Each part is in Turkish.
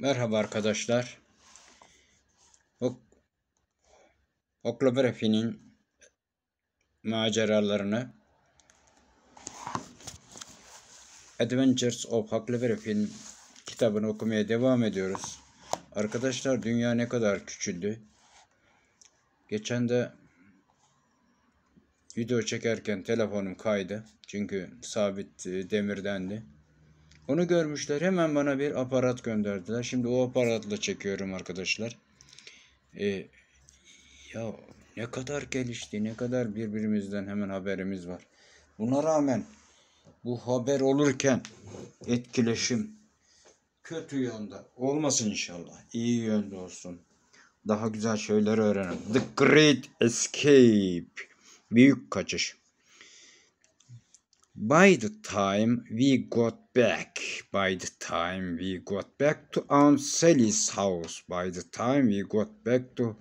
Merhaba arkadaşlar. Ok Oklografi'nin maceralarını Adventures of Huckleberry'nin kitabını okumaya devam ediyoruz. Arkadaşlar dünya ne kadar küçüldü. Geçen de video çekerken telefonum kaydı. Çünkü sabit e, demirdendi. Onu görmüşler. Hemen bana bir aparat gönderdiler. Şimdi o aparatla çekiyorum arkadaşlar. Ee, ya ne kadar gelişti, ne kadar birbirimizden hemen haberimiz var. Buna rağmen bu haber olurken etkileşim kötü yönde olmasın inşallah. İyi yönde olsun. Daha güzel şeyler öğrenelim. The Great Escape. Büyük kaçış. By the time we got back, by the time we got back to Aunt Sally's house, by the time we got back to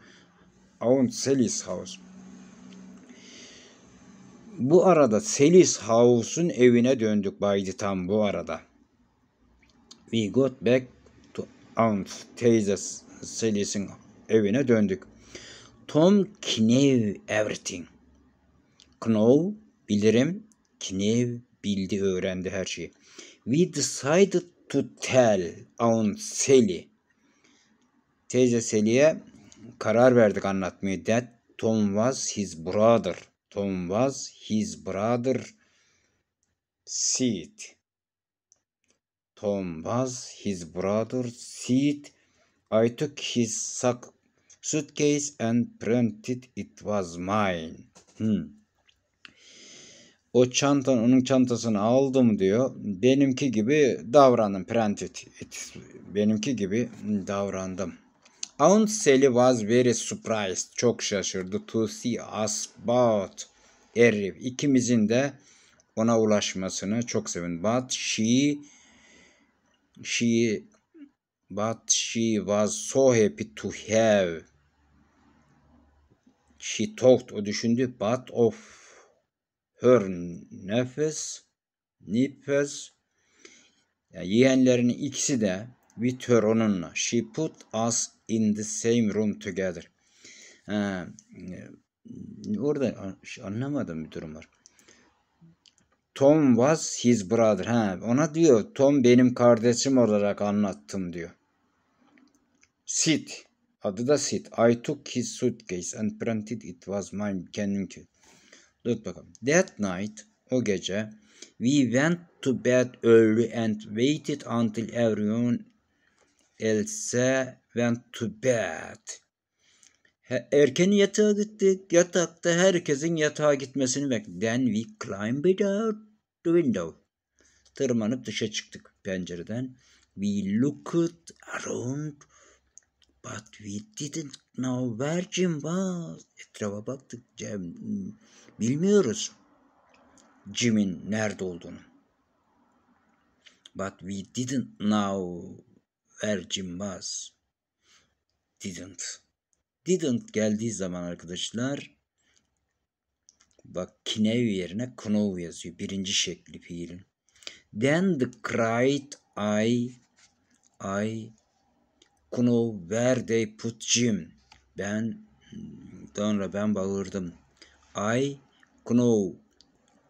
Aunt Sally's house. Bu arada Sally's house'un evine döndük by the time bu arada. We got back to Aunt teyze Sally's'in evine döndük. Tom knew everything. Know bilirim, Kniev bildi öğrendi her şeyi. We decided to tell Aunt Sally. Teyze Sally'e karar verdik anlatmayı. That Tom was his brother. Tom was his brother. See Tom was his brother seat. I took his suitcase and printed it was mine. Hmm o çantan onun çantasını aldım diyor. Benimki gibi davranın, Print it. it. Benimki gibi davrandım. Aunt Sally was very surprised. Çok şaşırdı. To see us about Erif. İkimizin de ona ulaşmasını çok sevindi. But she she but she was so happy to have she talked o düşündü but of hör nefes, nipes yani yeğenlerinin ikisi de with her onunla. She put us in the same room together. Ee, orada anlamadım bir durum var. Tom was his brother. Ha, ona diyor Tom benim kardeşim olarak anlattım diyor. Sit. Adı da Sit. I took his suitcase and printed it was mine. Kendimki. Evet bakalım. That night o gece we went to bed early and waited until everyone else went to bed. Erken yatağa gittik. Yatakta herkesin yatağa gitmesini bekledik. Then we climbed out the window. Tırmanıp dışa çıktık pencereden. We looked around But we didn't know where Jim was. Etrafa baktık. Cem, bilmiyoruz Jim'in nerede olduğunu. But we didn't know where Jim was. Didn't. Didn't geldiği zaman arkadaşlar bak kinev yerine kunov yazıyor. Birinci şekli fiilin. Then the cried I I Hakkını ver dey putçim. Ben sonra ben bağırdım. Ay Kno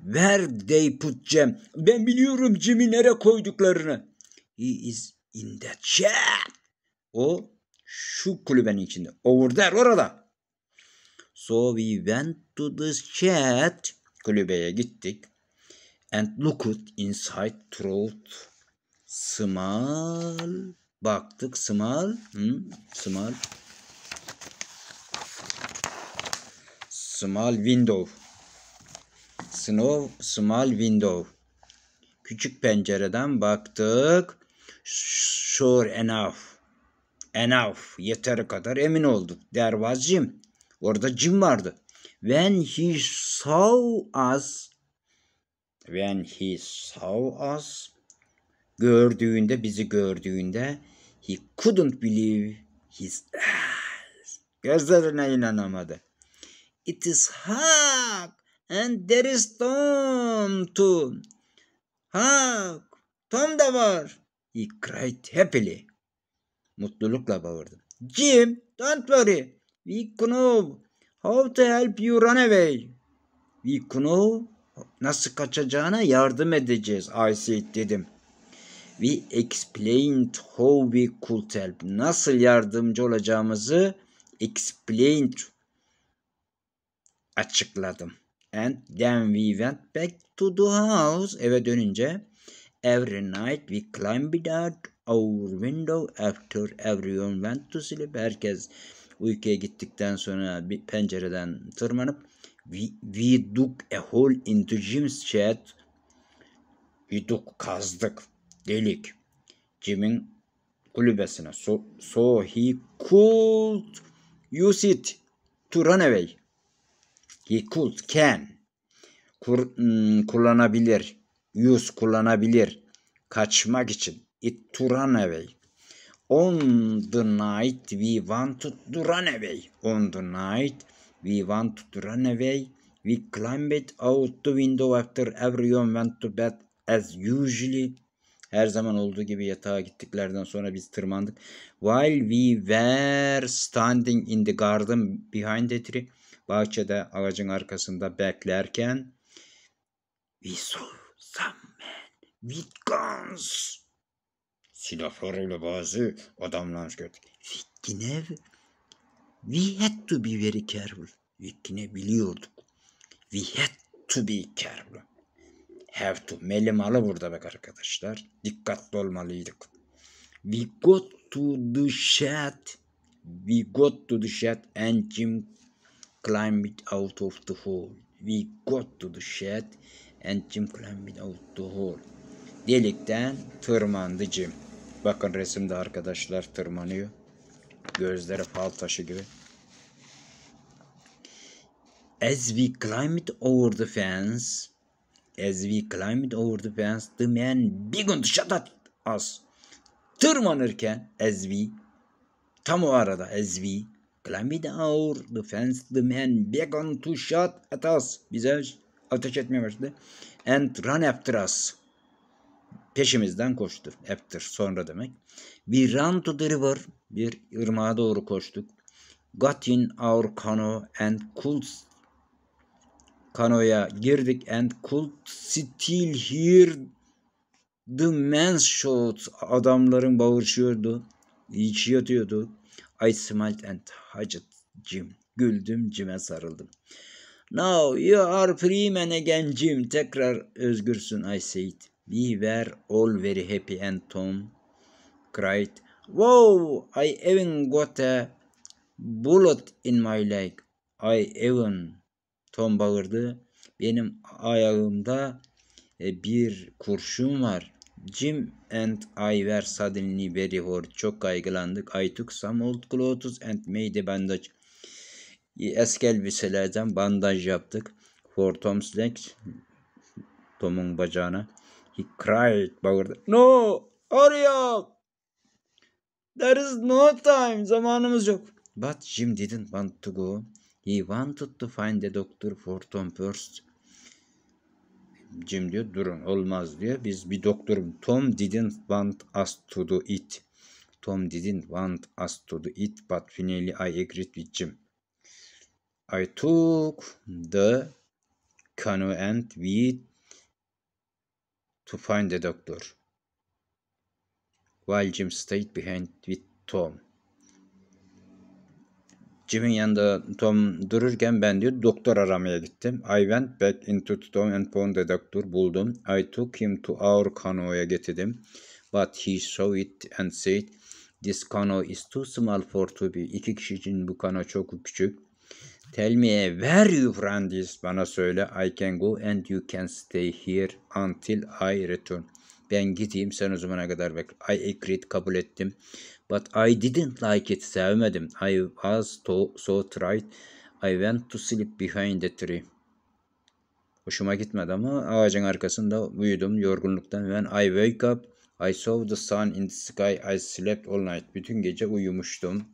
ver dey putcem. Ben biliyorum Jim'i nere koyduklarını. He is in that chat. O şu kulübenin içinde. Over there orada. So we went to the chat. Kulübeye gittik. And looked inside throat small Baktık small. Hı, small. Small window. Snow small window. Küçük pencereden baktık. Sure enough. Enough. Yeteri kadar emin olduk. There Jim. Orada Jim vardı. When he saw us. When he saw us gördüğünde, bizi gördüğünde he couldn't believe his eyes. Gözlerine inanamadı. It is hak and there is Tom too. Hak, Tom da var. He cried happily. Mutlulukla bağırdı. Jim, don't worry. We know how to help you run away. We know nasıl kaçacağına yardım edeceğiz I said dedim. We explained how we could help. Nasıl yardımcı olacağımızı explained açıkladım. And then we went back to the house. Eve dönünce every night we climbed out our window after everyone went to sleep. Herkes uykuya gittikten sonra bir pencereden tırmanıp we, we dug a hole into Jim's shed. We dug kazdık. Delik. Jim'in kulübesine. So, so he could use it to run away. He could, can. Kur, hmm, kullanabilir. Use kullanabilir. Kaçmak için. It to run away. On the night we wanted to run away. On the night we wanted to run away. We climbed out the window after everyone went to bed as usually her zaman olduğu gibi yatağa gittiklerden sonra biz tırmandık. While we were standing in the garden behind the tree. Bahçede ağacın arkasında beklerken we saw some men with guns. Silahlarıyla bazı adamlar gördük. Fikkinev we had to be very careful. Fikkinev biliyorduk. We had to be careful have to. Melimalı burada bak arkadaşlar. Dikkatli olmalıydık. We got to the shed. We got to the shed and Jim climbed out of the hole. We got to the shed and Jim climbed out the hole. Delikten tırmandı Jim. Bakın resimde arkadaşlar tırmanıyor. Gözleri fal taşı gibi. As we climbed over the fence, As we climbed over the fence, the man began to shout at us. Tırmanırken as we, tam o arada as we climbed over the fence, the man began to shout at us. Bize ateş etmeye başladı. And run after us. Peşimizden koştu. After sonra demek. We ran to the river. Bir ırmağa doğru koştuk. Got in our canoe and could kanoya girdik and could still hear the men's shouts. Adamların bağırışıyordu. İçi yatıyordu. I smiled and hugged Jim. Güldüm Jim'e sarıldım. Now you are free man again Jim. Tekrar özgürsün I said. We were all very happy and Tom cried. Wow, I even got a bullet in my leg. I even Tom bağırdı. Benim ayağımda e, bir kurşun var. Jim and I were suddenly very hurt. Çok kaygılandık. I took some old clothes and made a bandage. E, eski elbiselerden bandaj yaptık. For Tom's legs. Tom'un bacağına. He cried. Bağırdı. No! Hurry up! There is no time. Zamanımız yok. But Jim didn't want to go. He wanted to find a doctor for Tom first. Jim diyor durun olmaz diyor. Biz bir doktorum. Tom didn't want us to do it. Tom didn't want us to do it but finally I agreed with Jim. I took the canoe and we to find the doctor. While Jim stayed behind with Tom. Jim'in yanında Tom dururken ben diyor doktor aramaya gittim. I went back into Tom and found the doctor buldum. I took him to our canoe'ya getirdim. But he saw it and said this canoe is too small for to be. İki kişi için bu kano çok küçük. Tell me where you run this bana söyle. I can go and you can stay here until I return. Ben gideyim sen o zamana kadar bekle. I agreed kabul ettim. But I didn't like it. Sevmedim. I was to, so tired. I went to sleep behind the tree. Hoşuma gitmedi ama ağacın arkasında uyudum yorgunluktan. When I wake up, I saw the sun in the sky. I slept all night. Bütün gece uyumuştum.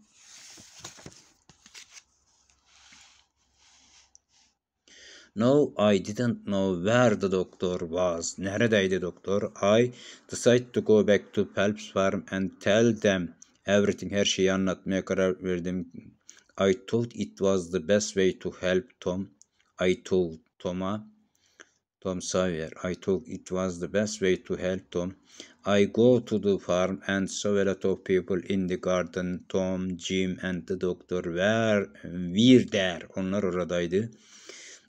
No, I didn't know where the doctor was. Neredeydi doktor? I decided to go back to Phelps Farm and tell them everything her şeyi anlatmaya karar verdim. I thought it was the best way to help Tom. I told Tom'a Tom Sawyer. I thought it was the best way to help Tom. I go to the farm and saw a lot of people in the garden. Tom, Jim and the doctor were, were there. Onlar oradaydı.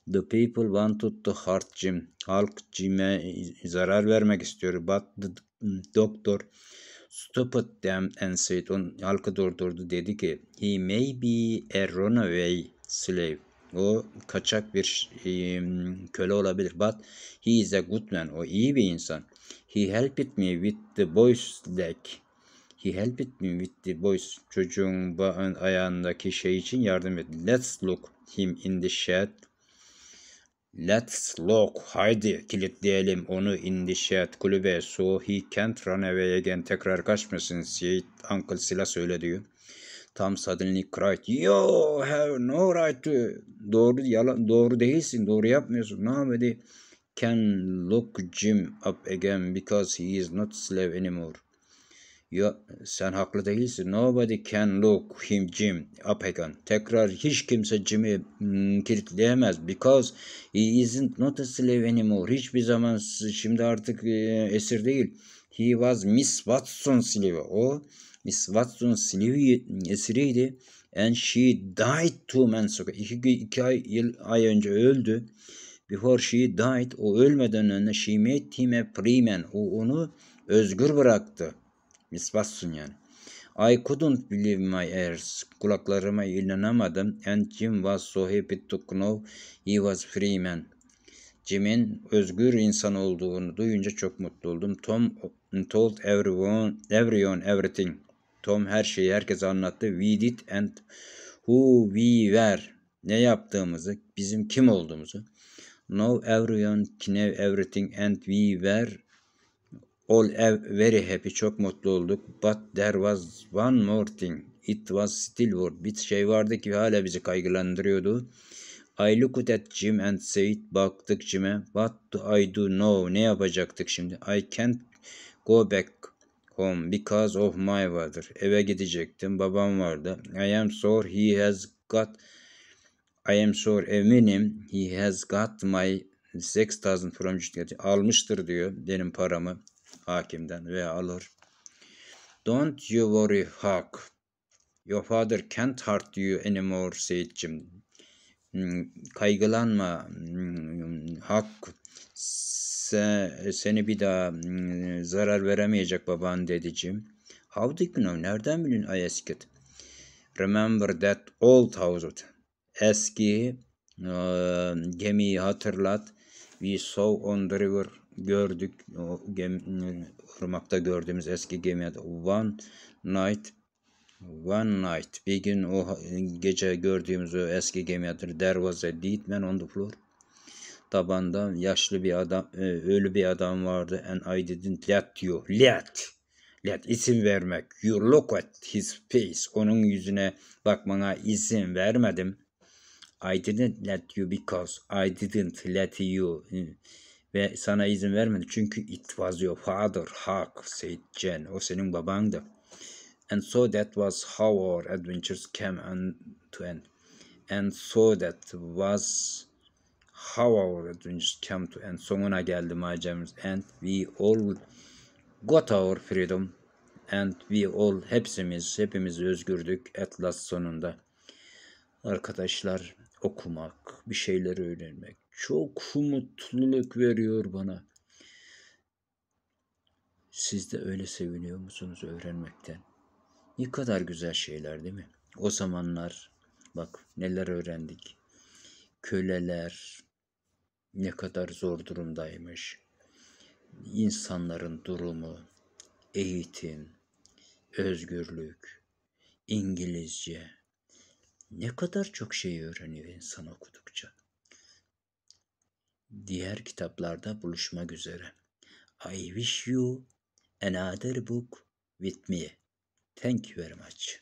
The people wanted to hurt Jim. Halk Jim'e zarar vermek istiyor. But the mm, doctor stopped them and said on halkı durdurdu dedi ki he may be a runaway slave o kaçak bir e, köle olabilir but he is a good man o iyi bir insan he helped me with the boy's leg he helped me with the boy's çocuğun ayağındaki şey için yardım etti let's look him in the shed Let's lock. Haydi kilitleyelim onu in the shed kulübe. So he can't run away again. Tekrar kaçmasın. Seyit Uncle Sila söyle diyor. Tam suddenly cried. Yo have no right to. Doğru, yalan, doğru değilsin. Doğru yapmıyorsun. Ne yapmadı? Can lock Jim up again because he is not slave anymore. Yo, sen haklı değilsin. Nobody can look him Jim up again. Tekrar hiç kimse Jim'i hmm, kilitleyemez. Because he isn't not a slave anymore. Hiçbir zaman şimdi artık e, esir değil. He was Miss Watson slave. O Miss Watson slave esiriydi. And she died two months ago. İki, iki ay, yıl, ay önce öldü. Before she died, o ölmeden önce she made him a free man. O onu özgür bıraktı. Misbahsun yani. I couldn't believe my ears. Kulaklarıma inanamadım. And Jim was so happy to know he was free man. Jim'in özgür insan olduğunu duyunca çok mutlu oldum. Tom told everyone, everyone everything. Tom her şeyi herkese anlattı. We did and who we were. Ne yaptığımızı, bizim kim olduğumuzu. Now everyone knew everything and we were All ev very happy. Çok mutlu olduk. But there was one more thing. It was still worth. Bir şey vardı ki hala bizi kaygılandırıyordu. I looked at Jim and said, baktık Jim'e. What do I do now? Ne yapacaktık şimdi? I can't go back home because of my father. Eve gidecektim. Babam vardı. I am sure he has got I am sure eminim he has got my 6000 from almıştır diyor benim paramı hakimden veya alır. Don't you worry Hawk. Your father can't hurt you anymore Seyit'cim. Hmm, kaygılanma hmm, Hak. Se, seni bir daha hmm, zarar veremeyecek baban dedicim. How do you know? Nereden bilin I asked. Remember that old house. Eski e, gemiyi hatırlat. We saw on the river gördük. O gemi, ırmakta gördüğümüz eski gemi One Night One Night bir gün o gece gördüğümüz o eski gemi adı There was a dead man on the floor. Tabanda yaşlı bir adam, e, ölü bir adam vardı. And I didn't let you. Let. Let isim vermek. You look at his face. Onun yüzüne bakmana izin vermedim. I didn't let you because I didn't let you. E, ve sana izin vermedi. Çünkü it was your father, Hak, said Jen. O senin babandı. And so that was how our adventures came on to end. And so that was how our adventures came to end. Sonuna geldi maceramız. And we all got our freedom. And we all hepimiz hepimiz özgürdük Atlas sonunda. Arkadaşlar okumak, bir şeyleri öğrenmek, çok umutluluk veriyor bana. Siz de öyle seviniyor musunuz öğrenmekten? Ne kadar güzel şeyler değil mi? O zamanlar bak neler öğrendik. Köleler ne kadar zor durumdaymış. İnsanların durumu, eğitim, özgürlük, İngilizce. Ne kadar çok şey öğreniyor insan okudukça diğer kitaplarda buluşmak üzere. I wish you another book with me. Thank you very much.